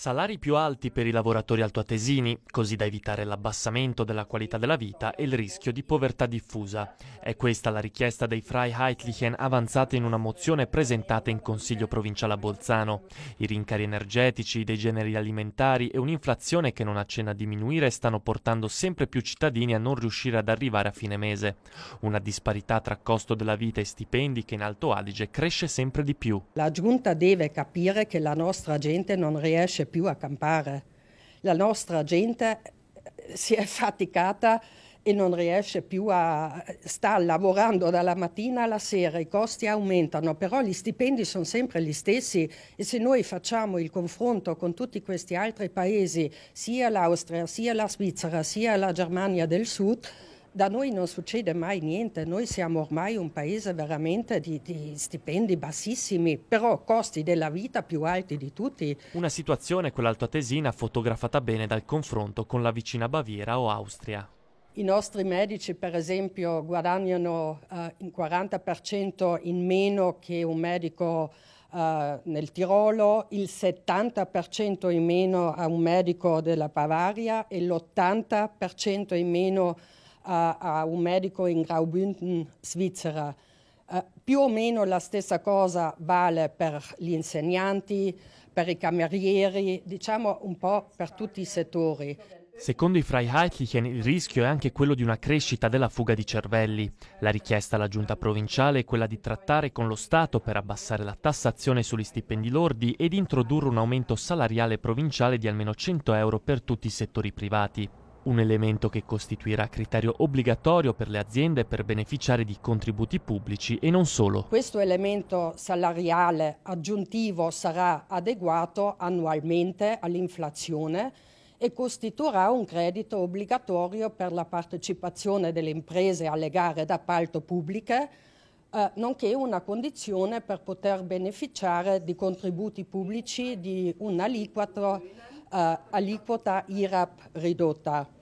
Salari più alti per i lavoratori altoatesini, così da evitare l'abbassamento della qualità della vita e il rischio di povertà diffusa. È questa la richiesta dei Freiheitlichen avanzata in una mozione presentata in Consiglio provinciale a Bolzano. I rincari energetici, dei generi alimentari e un'inflazione che non accenna a diminuire stanno portando sempre più cittadini a non riuscire ad arrivare a fine mese. Una disparità tra costo della vita e stipendi che in Alto Adige cresce sempre di più. La giunta deve capire che la nostra gente non riesce più a campare. La nostra gente eh, si è faticata e non riesce più a... sta lavorando dalla mattina alla sera, i costi aumentano, però gli stipendi sono sempre gli stessi e se noi facciamo il confronto con tutti questi altri paesi, sia l'Austria, sia la Svizzera, sia la Germania del Sud, da noi non succede mai niente, noi siamo ormai un paese veramente di, di, stipendi bassissimi, però costi della vita più alti di tutti. Una situazione, quella altoatesina, fotografata bene dal confronto con la vicina Baviera o Austria. I nostri medici, per esempio, guadagnano eh, il 40% in meno che un medico Uh, nel Tirolo, il 70% in meno a un medico della Bavaria e l'80% in meno a a, a un medico in Graubünden, Svizzera. Uh, più o meno la stessa cosa vale per gli insegnanti, per i camerieri, diciamo un po' per tutti i settori. Secondo i Freiheitlichen il rischio è anche quello di una crescita della fuga di cervelli. La richiesta alla giunta provinciale è quella di trattare con lo Stato per abbassare la tassazione sugli stipendi lordi ed introdurre un aumento salariale provinciale di almeno 100 euro per tutti i settori privati un elemento che costituirà criterio obbligatorio per le aziende per beneficiare di contributi pubblici e non solo. Questo elemento salariale aggiuntivo sarà adeguato annualmente all'inflazione e costituirà un credito obbligatorio per la partecipazione delle imprese alle gare d'appalto pubbliche, eh, nonché una condizione per poter beneficiare di contributi pubblici di un un'aliquata aliquota IRAP ridotta.